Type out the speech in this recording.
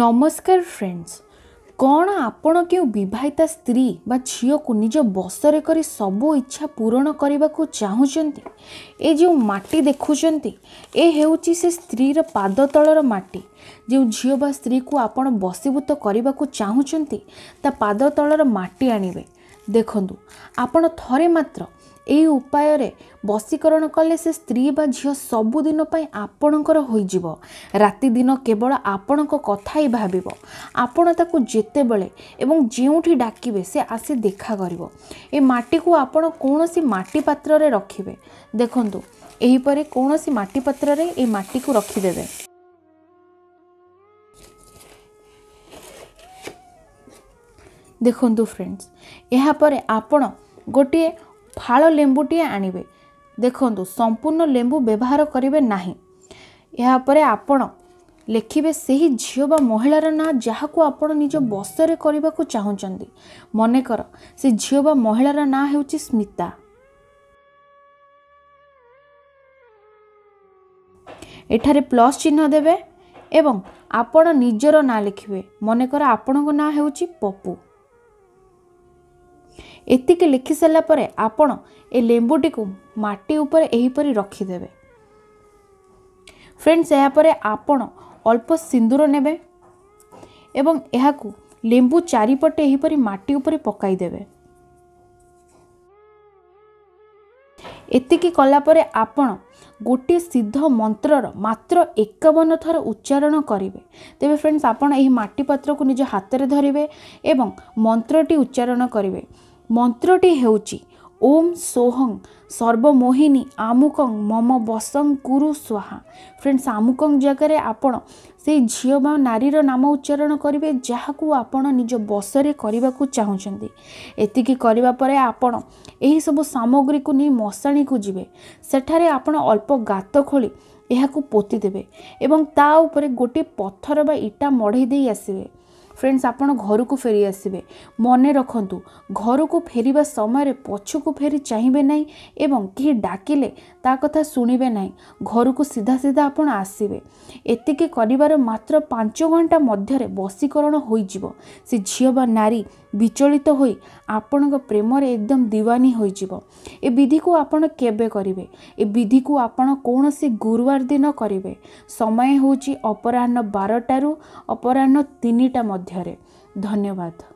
ନମସ୍କାର ଫ୍ରେଣ୍ଡସ୍ କ'ଣ ଆପଣ କେଉଁ ବିବାହିତା ସ୍ତ୍ରୀ ବା ଝିଅକୁ ନିଜ ବସରେ କରି ସବୁ ଇଚ୍ଛା ପୂରଣ କରିବାକୁ ଚାହୁଁଛନ୍ତି ଏ ଯେଉଁ ମାଟି ଦେଖୁଛନ୍ତି ଏ ହେଉଛି ସେ ସ୍ତ୍ରୀର ପାଦ ତଳର ମାଟି ଯେଉଁ ଝିଅ ବା ସ୍ତ୍ରୀକୁ ଆପଣ ବସିଭୂତ କରିବାକୁ ଚାହୁଁଛନ୍ତି ତା ପାଦ ତଳର ମାଟି ଆଣିବେ ଦେଖନ୍ତୁ ଆପଣ ଥରେ ମାତ୍ର ଏଇ ଉପାୟରେ ବଶୀକରଣ କଲେ ସେ ସ୍ତ୍ରୀ ବା ଝିଅ ସବୁଦିନ ପାଇଁ ଆପଣଙ୍କର ହୋଇଯିବ ରାତିଦିନ କେବଳ ଆପଣଙ୍କ କଥା ହିଁ ଭାବିବ ଆପଣ ତାକୁ ଯେତେବେଳେ ଏବଂ ଯେଉଁଠି ଡାକିବେ ସେ ଆସି ଦେଖା କରିବ ଏ ମାଟିକୁ ଆପଣ କୌଣସି ମାଟି ପାତ୍ରରେ ରଖିବେ ଦେଖନ୍ତୁ ଏହିପରି କୌଣସି ମାଟି ପାତ୍ରରେ ଏ ମାଟିକୁ ରଖିଦେବେ ଦେଖନ୍ତୁ ଫ୍ରେଣ୍ଡସ୍ ଏହାପରେ ଆପଣ ଗୋଟିଏ ଫାଳ ଲେମ୍ବୁଟିଏ ଆଣିବେ ଦେଖନ୍ତୁ ସମ୍ପୂର୍ଣ୍ଣ ଲେମ୍ବୁ ବ୍ୟବହାର କରିବେ ନାହିଁ ଏହାପରେ ଆପଣ ଲେଖିବେ ସେହି ଝିଅ ବା ମହିଳାର ନାଁ ଯାହାକୁ ଆପଣ ନିଜ ବସରେ କରିବାକୁ ଚାହୁଁଛନ୍ତି ମନେକର ସେ ଝିଅ ବା ମହିଳାର ନାଁ ହେଉଛି ସ୍ମିତା ଏଠାରେ ପ୍ଲସ୍ ଚିହ୍ନ ଦେବେ ଏବଂ ଆପଣ ନିଜର ନାଁ ଲେଖିବେ ମନେକର ଆପଣଙ୍କ ନାଁ ହେଉଛି ପପୁ ଏତିକି ଲେଖିସାରିଲା ପରେ ଆପଣ ଏ ଲେମ୍ବୁଟିକୁ ମାଟି ଉପରେ ଏହିପରି ରଖିଦେବେ ଫ୍ରେଣ୍ଡସ୍ ଏହାପରେ ଆପଣ ଅଳ୍ପ ସିନ୍ଦୁର ନେବେ ଏବଂ ଏହାକୁ ଲେମ୍ବୁ ଚାରିପଟେ ଏହିପରି ମାଟି ଉପରେ ପକାଇଦେବେ ଏତିକି କଲାପରେ ଆପଣ ଗୋଟିଏ ସିଦ୍ଧ ମନ୍ତ୍ରର ମାତ୍ର ଏକାବନ ଥର ଉଚ୍ଚାରଣ କରିବେ ତେବେ ଫ୍ରେଣ୍ଡସ୍ ଆପଣ ଏହି ମାଟି ପାତ୍ରକୁ ନିଜ ହାତରେ ଧରିବେ ଏବଂ ମନ୍ତ୍ରଟି ଉଚ୍ଚାରଣ କରିବେ ମନ୍ତ୍ରଟି ହେଉଛି ଓମ୍ ସୋହଂ ସର୍ବମୋହିନୀ ଆମୁକଂ ମମ ବସଂ କୁରୁ ସ୍ୱାହା ଫ୍ରେଣ୍ଡସ୍ ଆମୁକଂ ଜାଗାରେ ଆପଣ ସେଇ ଝିଅ ବା ନାରୀର ନାମ ଉଚ୍ଚାରଣ କରିବେ ଯାହାକୁ ଆପଣ ନିଜ ବସରେ କରିବାକୁ ଚାହୁଁଛନ୍ତି ଏତିକି କରିବା ପରେ ଆପଣ ଏହିସବୁ ସାମଗ୍ରୀକୁ ନେଇ ମଶାଣିକୁ ଯିବେ ସେଠାରେ ଆପଣ ଅଳ୍ପ ଗାତ ଖୋଳି ଏହାକୁ ପୋତିଦେବେ ଏବଂ ତା ଉପରେ ଗୋଟିଏ ପଥର ବା ଇଟା ମଢ଼େଇ ଦେଇ ଆସିବେ ଫ୍ରେଣ୍ଡସ୍ ଆପଣ ଘରକୁ ଫେରି ଆସିବେ ମନେ ରଖନ୍ତୁ ଘରକୁ ଫେରିବା ସମୟରେ ପଛକୁ ଫେରି ଚାହିଁବେ ନାହିଁ ଏବଂ କେହି ଡାକିଲେ ତା କଥା ଶୁଣିବେ ନାହିଁ ଘରକୁ ସିଧା ସିଧା ଆପଣ ଆସିବେ ଏତିକି କରିବାର ମାତ୍ର ପାଞ୍ଚ ଘଣ୍ଟା ମଧ୍ୟରେ ବଶୀକରଣ ହୋଇଯିବ ସେ ଝିଅ ବା ନାରୀ ବିଚଳିତ ହୋଇ ଆପଣଙ୍କ ପ୍ରେମରେ ଏକଦମ ଦିୱାନୀ ହୋଇଯିବ ଏ ବିଧିକୁ ଆପଣ କେବେ କରିବେ ଏ ବିଧିକୁ ଆପଣ କୌଣସି ଗୁରୁବାର ଦିନ କରିବେ ସମୟ ହେଉଛି ଅପରାହ୍ନ ବାରଟାରୁ ଅପରାହ୍ନ ତିନିଟା ମଧ୍ୟରେ ଧନ୍ୟବାଦ